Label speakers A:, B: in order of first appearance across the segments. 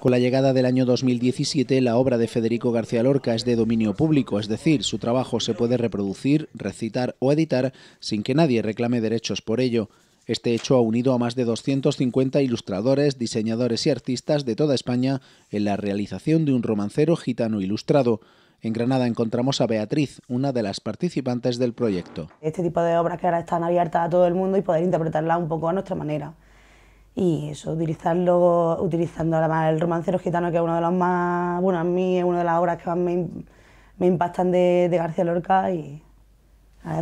A: Con la llegada del año 2017, la obra de Federico García Lorca es de dominio público, es decir, su trabajo se puede reproducir, recitar o editar sin que nadie reclame derechos por ello. Este hecho ha unido a más de 250 ilustradores, diseñadores y artistas de toda España en la realización de un romancero gitano ilustrado. En Granada encontramos a Beatriz, una de las participantes del proyecto.
B: Este tipo de obras que ahora están abiertas a todo el mundo y poder interpretarla un poco a nuestra manera. Y eso, utilizarlo, utilizando además el romancero gitano, que es uno de los más, bueno, a mí es una de las obras que más me, impactan de, García Lorca y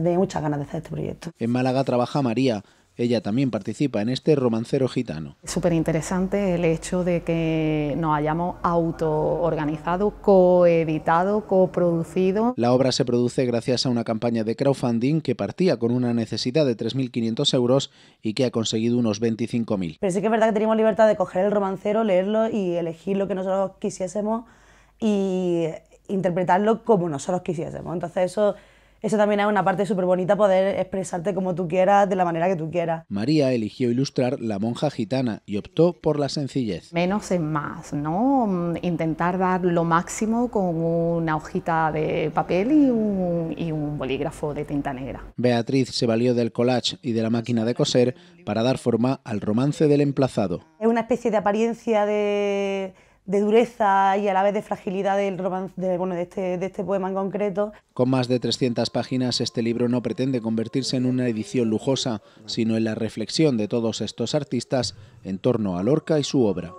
B: de muchas ganas de hacer este proyecto.
A: En Málaga trabaja María, ella también participa en este romancero gitano.
C: Súper interesante el hecho de que nos hayamos autoorganizado, coeditado, coproducido.
A: La obra se produce gracias a una campaña de crowdfunding que partía con una necesidad de 3.500 euros y que ha conseguido unos 25.000.
B: Pero sí que es verdad que teníamos libertad de coger el romancero, leerlo y elegir lo que nosotros quisiésemos y interpretarlo como nosotros quisiésemos. Entonces eso eso también es una parte súper bonita, poder expresarte como
C: tú quieras, de la manera que tú quieras.
A: María eligió ilustrar La monja gitana y optó por la sencillez.
C: Menos es más, ¿no? Mm, intentar dar lo máximo con una hojita de papel y un, y un bolígrafo de tinta negra.
A: Beatriz se valió del collage y de la máquina de coser para dar forma al romance del emplazado.
C: Es una especie de
B: apariencia de de dureza y a la vez de fragilidad del romance, bueno, este, de este poema en concreto.
A: Con más de 300 páginas, este libro no pretende convertirse en una edición lujosa, sino en la reflexión de todos estos artistas en torno a Lorca y su obra.